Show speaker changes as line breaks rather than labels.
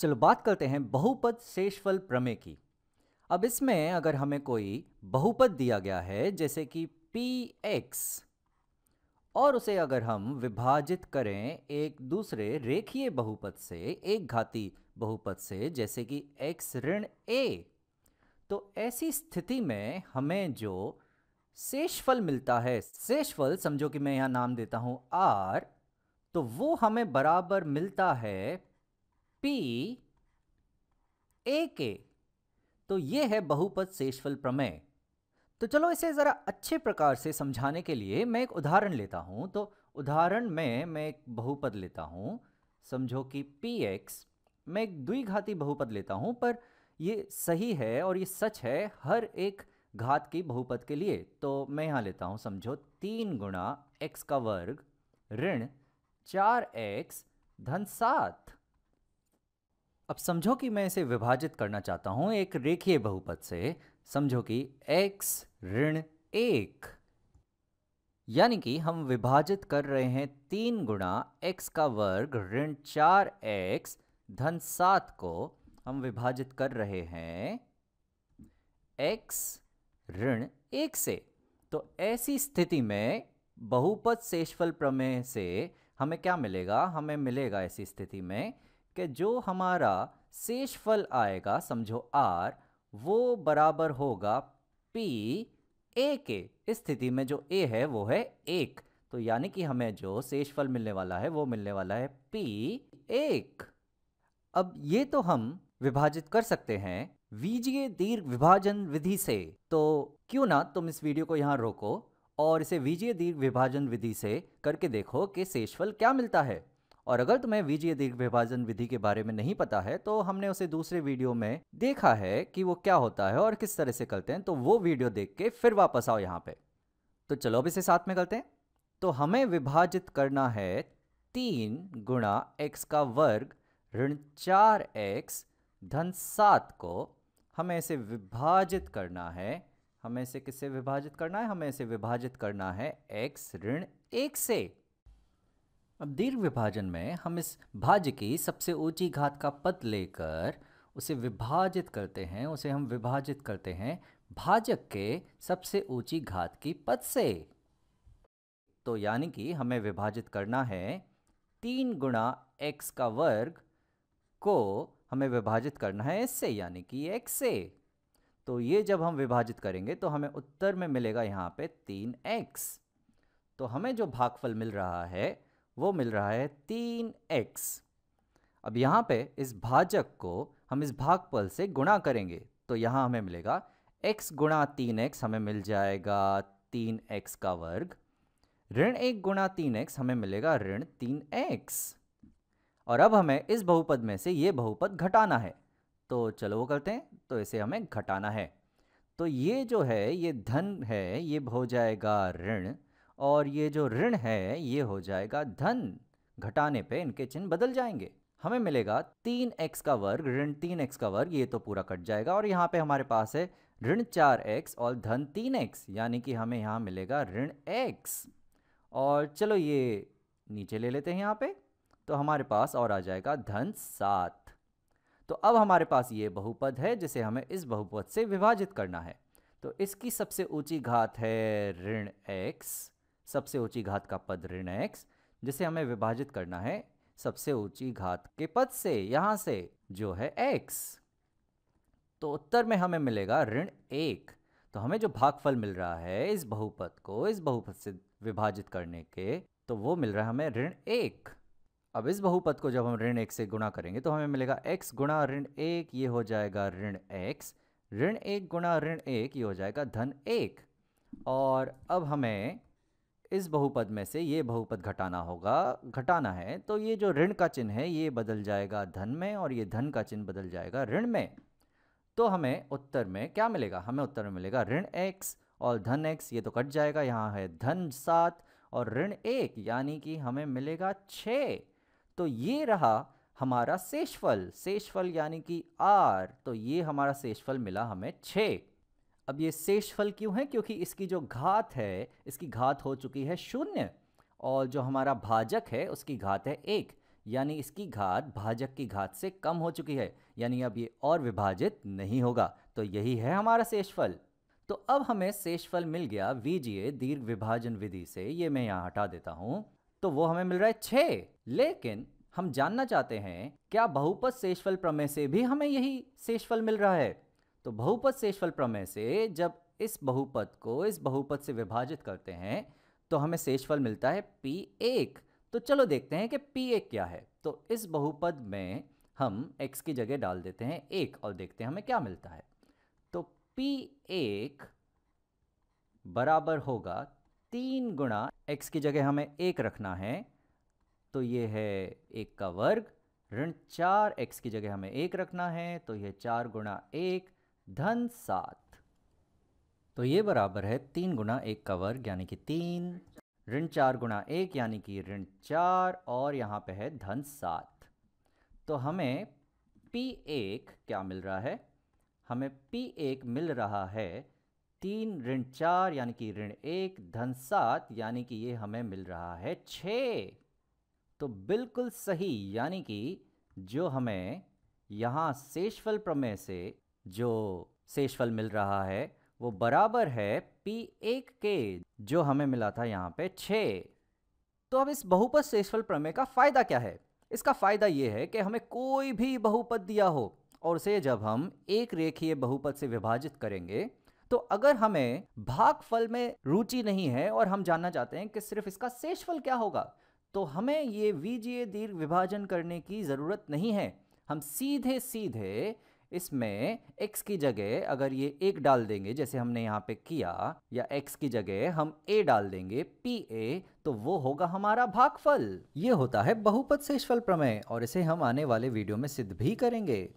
चलो बात करते हैं बहुपद शेषफल प्रमेय की अब इसमें अगर हमें कोई बहुपद दिया गया है जैसे कि पी एक्स और उसे अगर हम विभाजित करें एक दूसरे रेखीय बहुपद से एक घाती बहुपद से जैसे कि x ऋण a तो ऐसी स्थिति में हमें जो शेषफल मिलता है शेषफल समझो कि मैं यहाँ नाम देता हूँ r तो वो हमें बराबर मिलता है पी ए के तो ये है बहुपद शेषफल प्रमेय तो चलो इसे ज़रा अच्छे प्रकार से समझाने के लिए मैं एक उदाहरण लेता हूँ तो उदाहरण में मैं एक बहुपद लेता हूँ समझो कि पी एक्स मैं एक द्विघाती बहुपद लेता हूँ पर ये सही है और ये सच है हर एक घात की बहुपद के लिए तो मैं यहाँ लेता हूँ समझो तीन गुणा एक्स का वर्ग ऋण चार एक्स धन सात अब समझो कि मैं इसे विभाजित करना चाहता हूं एक रेखीय बहुपद से समझो कि x ऋण एक यानी कि हम विभाजित कर रहे हैं तीन गुणा एक्स का वर्ग ऋण चार एक्स धन सात को हम विभाजित कर रहे हैं x ऋण एक से तो ऐसी स्थिति में बहुपद शेषफल प्रमेय से हमें क्या मिलेगा हमें मिलेगा ऐसी स्थिति में कि जो हमारा शेष फल आएगा समझो आर वो बराबर होगा पी ए के स्थिति में जो ए है वो है एक तो यानी कि हमें जो शेष फल मिलने वाला है वो मिलने वाला है पी एक अब ये तो हम विभाजित कर सकते हैं वीजीय दीर्घ विभाजन विधि से तो क्यों ना तुम इस वीडियो को यहां रोको और इसे वीजीय दीर्घ विभाजन विधि से करके देखो कि शेषफल क्या मिलता है और अगर तुम्हें बीजीय दीर्घ विभाजन विधि के बारे में नहीं पता है तो हमने उसे दूसरे वीडियो में देखा है कि वो क्या होता है और किस तरह से करते हैं तो वो वीडियो देख के फिर वापस आओ यहाँ पे तो चलो अब इसे साथ में करते हैं तो हमें विभाजित करना है तीन गुणा एक्स का वर्ग ऋण चार एक्स धन सात को हमें इसे विभाजित करना है हमें इसे किससे विभाजित करना है हमें इसे विभाजित करना है एक्स ऋण एक से अब दीर्घ विभाजन में हम इस भाज्य की सबसे ऊंची घात का पद लेकर उसे विभाजित करते हैं उसे हम विभाजित करते हैं भाजक के सबसे ऊंची घात की पद से तो यानी कि हमें विभाजित करना है तीन गुणा एक्स का वर्ग को हमें विभाजित करना है इससे यानी कि एक्स से तो ये जब हम विभाजित करेंगे तो हमें उत्तर में मिलेगा यहाँ पे तीन एक्स तो हमें जो भागफल मिल रहा है वो मिल रहा है तीन एक्स अब यहाँ पे इस भाजक को हम इस भागफल से गुणा करेंगे तो यहाँ हमें मिलेगा x गुणा तीन एक्स हमें मिल जाएगा तीन एक्स का वर्ग ऋण एक गुणा तीन एक्स हमें मिलेगा ऋण तीन एक्स और अब हमें इस बहुपद में से ये बहुपद घटाना है तो चलो वो करते हैं तो इसे हमें घटाना है तो ये जो है ये धन है ये हो जाएगा ऋण और ये जो ऋण है ये हो जाएगा धन घटाने पे इनके चिन्ह बदल जाएंगे हमें मिलेगा तीन एक्स का वर्ग ऋण तीन एक्स का वर्ग ये तो पूरा कट जाएगा और यहाँ पे हमारे पास है ऋण चार एक्स और धन तीन एक्स यानी कि हमें यहाँ मिलेगा ऋण एक्स और चलो ये नीचे ले लेते हैं यहाँ पे तो हमारे पास और आ जाएगा धन सात तो अब हमारे पास ये बहुपद है जिसे हमें इस बहुपद से विभाजित करना है तो इसकी सबसे ऊंची घात है ऋण एक्स सबसे ऊंची घात का पद ऋण एक्स जिसे हमें विभाजित करना है सबसे ऊंची घात के पद से यहां से जो है एक्स तो उत्तर में हमें मिलेगा ऋण एक तो हमें जो भागफल मिल रहा है इस बहुपद को इस बहुपद से विभाजित करने के तो वो मिल रहा है हमें ऋण एक अब इस बहुपद को जब हम ऋण एक से गुणा करेंगे तो हमें मिलेगा एक्स गुणा ऋण एक ये हो जाएगा ऋण एक्स ऋण एक गुणा ऋण एक ये हो जाएगा धन एक और अब हमें इस बहुपद में से ये बहुपद घटाना होगा घटाना है तो ये जो ऋण का चिन्ह है ये बदल जाएगा धन में और ये धन का चिन्ह बदल जाएगा ऋण में तो हमें उत्तर में क्या मिलेगा हमें उत्तर में मिलेगा ऋण एक्स और धन एक्स ये तो कट जाएगा यहाँ है धन सात और ऋण एक यानी कि हमें मिलेगा छ तो ये रहा हमारा शेषफल शेषफल यानी कि आर तो ये हमारा शेषफल मिला हमें छः अब ये शेषफल क्यों है क्योंकि इसकी जो घात है इसकी घात हो चुकी है शून्य और जो हमारा भाजक है उसकी घात है एक यानी इसकी घात भाजक की घात से कम हो चुकी है यानी अब ये और विभाजित नहीं होगा तो यही है हमारा शेषफल तो अब हमें शेषफल मिल गया वीजीए दीर्घ विभाजन विधि से ये मैं यहाँ हटा देता हूँ तो वो हमें मिल रहा है छः लेकिन हम जानना चाहते हैं क्या बहुपद शेषफल प्रमेय से भी हमें यही शेषफल मिल रहा है तो बहुपद शेषफल प्रमेय से जब इस बहुपद को इस बहुपद से विभाजित करते हैं तो हमें शेषफल मिलता है पी एक तो चलो देखते हैं कि पी एक क्या है तो इस बहुपद में हम x की जगह डाल देते हैं एक और देखते हैं हमें क्या मिलता है तो पी एक बराबर होगा तीन गुणा एक्स की जगह हमें एक रखना है तो ये है एक का वर्ग ऋण चार एक्स की जगह हमें एक रखना है तो यह चार गुणा एक धन सात तो ये बराबर है तीन गुना एक का वर्ग यानी कि तीन ऋण चार गुना एक यानी कि ऋण चार और यहाँ पे है धन सात तो हमें पी एक क्या मिल रहा है हमें पी एक मिल रहा है तीन ऋण चार यानी कि ऋण एक धन सात यानी कि ये हमें मिल रहा है छ तो बिल्कुल सही यानी कि जो हमें यहाँ शेषफल प्रमेय से जो शेषफल मिल रहा है वो बराबर है पी एक के जो हमें मिला था यहाँ पे छ तो अब इस बहुपद शेषफल प्रमेय का फायदा क्या है इसका फायदा ये है कि हमें कोई भी बहुपद दिया हो और उसे जब हम एक रेखीय बहुपद से विभाजित करेंगे तो अगर हमें भागफल में रुचि नहीं है और हम जानना चाहते हैं कि सिर्फ इसका शेषफल क्या होगा तो हमें ये वीजीय दीर्घ विभाजन करने की ज़रूरत नहीं है हम सीधे सीधे इसमें x की जगह अगर ये एक डाल देंगे जैसे हमने यहाँ पे किया या x की जगह हम a डाल देंगे पी ए तो वो होगा हमारा भागफल ये होता है बहुपद शेषफल प्रमेय और इसे हम आने वाले वीडियो में सिद्ध भी करेंगे